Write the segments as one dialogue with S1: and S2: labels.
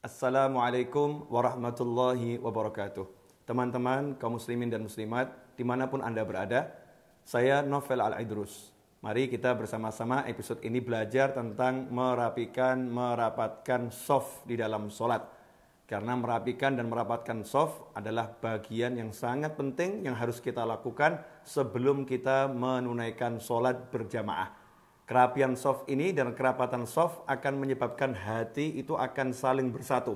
S1: Assalamualaikum warahmatullahi wabarakatuh. Teman-teman kaum muslimin dan muslimat dimanapun Anda berada, saya Novel Al-Idrus. Mari kita bersama-sama episode ini belajar tentang merapikan, merapatkan soft di dalam sholat. Karena merapikan dan merapatkan soft adalah bagian yang sangat penting yang harus kita lakukan sebelum kita menunaikan sholat berjamaah. Kerapian soft ini dan kerapatan soft akan menyebabkan hati itu akan saling bersatu.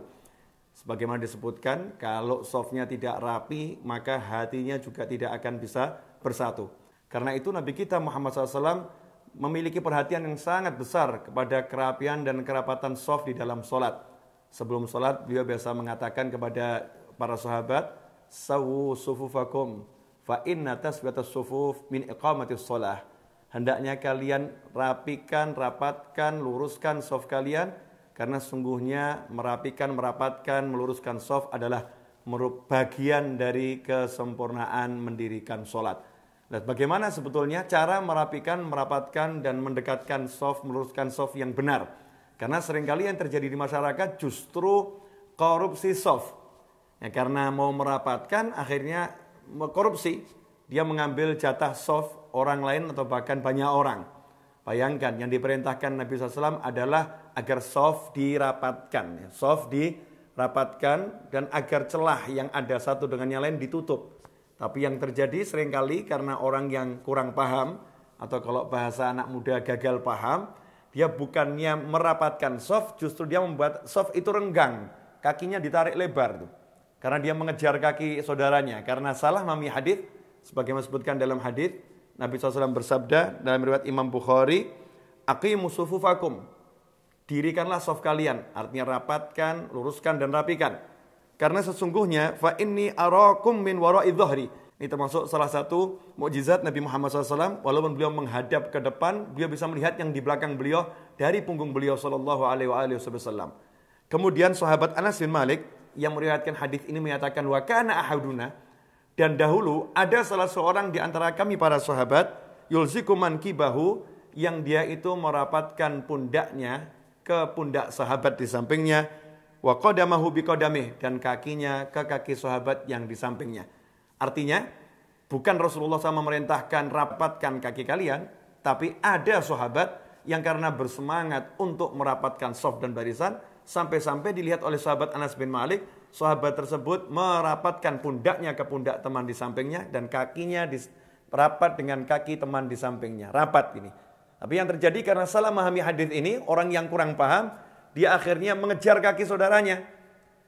S1: Sebagaimana disebutkan, kalau softnya tidak rapi, maka hatinya juga tidak akan bisa bersatu. Karena itu Nabi kita Muhammad SAW memiliki perhatian yang sangat besar kepada kerapian dan kerapatan soft di dalam sholat. Sebelum sholat, beliau biasa mengatakan kepada para sahabat, Sawu sufufakum, fa inna tasbatas sufuf min iqamati sholah. Hendaknya kalian rapikan, rapatkan, luruskan soft kalian karena sungguhnya merapikan, merapatkan, meluruskan soft adalah bagian dari kesempurnaan mendirikan sholat. Nah, bagaimana sebetulnya cara merapikan, merapatkan, dan mendekatkan soft, meluruskan soft yang benar? Karena seringkali yang terjadi di masyarakat justru korupsi soft. Ya, karena mau merapatkan akhirnya korupsi dia mengambil jatah soft orang lain atau bahkan banyak orang. Bayangkan yang diperintahkan Nabi SAW adalah agar soft dirapatkan. Ya, soft dirapatkan dan agar celah yang ada satu dengan yang lain ditutup. Tapi yang terjadi seringkali karena orang yang kurang paham atau kalau bahasa anak muda gagal paham, dia bukannya merapatkan soft, justru dia membuat soft itu renggang. Kakinya ditarik lebar tuh. Karena dia mengejar kaki saudaranya. Karena salah mami hadith, sebagaimana disebutkan dalam hadis Nabi SAW bersabda dalam riwayat Imam Bukhari, "Aqimu sufufakum." Dirikanlah soft kalian, artinya rapatkan, luruskan dan rapikan. Karena sesungguhnya fa inni arakum min wara'i dhahri. Ini termasuk salah satu mukjizat Nabi Muhammad SAW. Walaupun beliau menghadap ke depan, beliau bisa melihat yang di belakang beliau dari punggung beliau Shallallahu Alaihi Wasallam. Kemudian sahabat Anas bin Malik yang meriwayatkan hadis ini menyatakan wakana ahaduna dan dahulu ada salah seorang di antara kami para sahabat Yulzikuman Kibahu, yang dia itu merapatkan pundaknya ke pundak sahabat di sampingnya wa qadamahu dan kakinya ke kaki sahabat yang di sampingnya. Artinya bukan Rasulullah SAW memerintahkan rapatkan kaki kalian, tapi ada sahabat yang karena bersemangat untuk merapatkan soft dan barisan sampai-sampai dilihat oleh sahabat Anas bin Malik sahabat tersebut merapatkan pundaknya ke pundak teman di sampingnya dan kakinya di, rapat dengan kaki teman di sampingnya. Rapat ini. Tapi yang terjadi karena salah memahami hadis ini, orang yang kurang paham, dia akhirnya mengejar kaki saudaranya.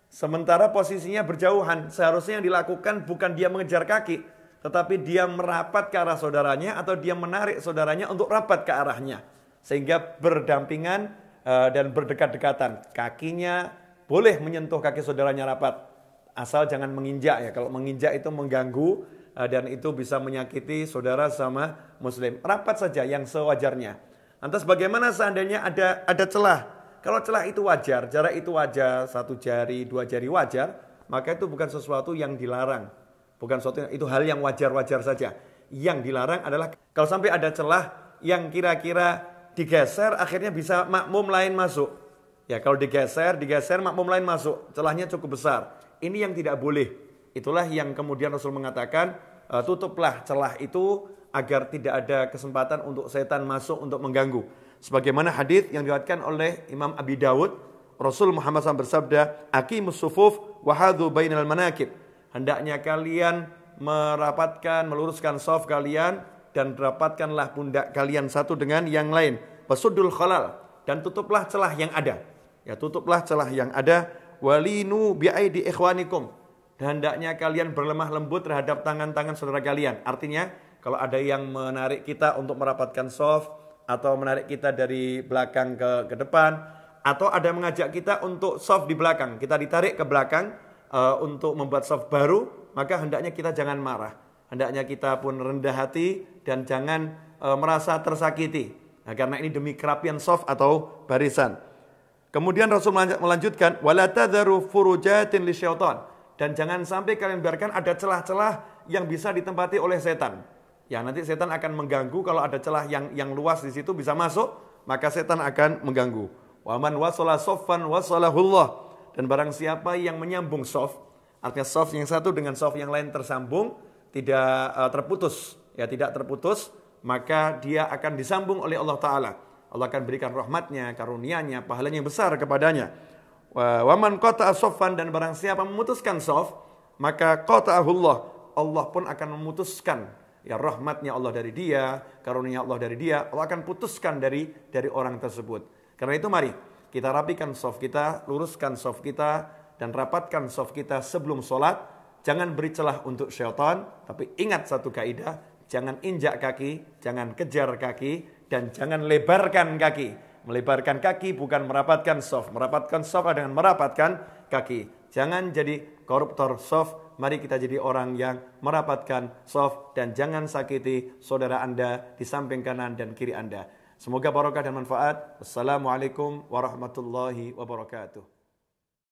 S1: Sementara posisinya berjauhan, seharusnya yang dilakukan bukan dia mengejar kaki, tetapi dia merapat ke arah saudaranya atau dia menarik saudaranya untuk rapat ke arahnya. Sehingga berdampingan eh, dan berdekat-dekatan. Kakinya boleh menyentuh kaki saudaranya rapat. Asal jangan menginjak ya. Kalau menginjak itu mengganggu eh, dan itu bisa menyakiti saudara sama muslim. Rapat saja yang sewajarnya. Lantas bagaimana seandainya ada ada celah? Kalau celah itu wajar, jarak itu wajar, satu jari, dua jari wajar, maka itu bukan sesuatu yang dilarang. Bukan sesuatu yang, itu hal yang wajar-wajar saja. Yang dilarang adalah kalau sampai ada celah yang kira-kira digeser akhirnya bisa makmum lain masuk Ya kalau digeser, digeser makmum lain masuk, celahnya cukup besar. Ini yang tidak boleh. Itulah yang kemudian Rasul mengatakan, eh, tutuplah celah itu agar tidak ada kesempatan untuk setan masuk untuk mengganggu. Sebagaimana hadis yang diriwayatkan oleh Imam Abi Dawud, Rasul Muhammad SAW bersabda, Aki musufuf wahadu bainal manakib." Hendaknya kalian merapatkan, meluruskan sof kalian dan rapatkanlah pundak kalian satu dengan yang lain. Basudul khalal dan tutuplah celah yang ada. Ya tutuplah celah yang ada. Walinu bi'aidi ikhwanikum. Dan hendaknya kalian berlemah lembut terhadap tangan-tangan saudara kalian. Artinya kalau ada yang menarik kita untuk merapatkan soft atau menarik kita dari belakang ke, ke depan atau ada mengajak kita untuk soft di belakang, kita ditarik ke belakang uh, untuk membuat soft baru, maka hendaknya kita jangan marah. Hendaknya kita pun rendah hati dan jangan uh, merasa tersakiti. Nah, karena ini demi kerapian soft atau barisan. Kemudian Rasul melanjutkan, "Wala tadharu furujatin Dan jangan sampai kalian biarkan ada celah-celah yang bisa ditempati oleh setan. Ya, nanti setan akan mengganggu kalau ada celah yang yang luas di situ bisa masuk, maka setan akan mengganggu. Waman wasala sofan wasalahullah. Dan barang siapa yang menyambung sof artinya sof yang satu dengan sof yang lain tersambung, tidak eh, terputus, ya tidak terputus, maka dia akan disambung oleh Allah Ta'ala. Allah akan berikan rahmatnya, karunianya, pahalanya yang besar kepadanya. Waman kota asofan dan barang siapa memutuskan sof, maka kota Allah, Allah pun akan memutuskan ya rahmatnya Allah dari dia, karunia Allah dari dia, Allah akan putuskan dari dari orang tersebut. Karena itu mari kita rapikan sof kita, luruskan sof kita, dan rapatkan sof kita sebelum sholat. Jangan beri celah untuk syaitan, tapi ingat satu kaidah, jangan injak kaki, jangan kejar kaki, dan jangan lebarkan kaki. Melebarkan kaki bukan merapatkan soft. Merapatkan soft dengan merapatkan kaki. Jangan jadi koruptor soft. Mari kita jadi orang yang merapatkan soft dan jangan sakiti saudara Anda di samping kanan dan kiri Anda. Semoga barokah dan manfaat. Wassalamualaikum warahmatullahi wabarakatuh.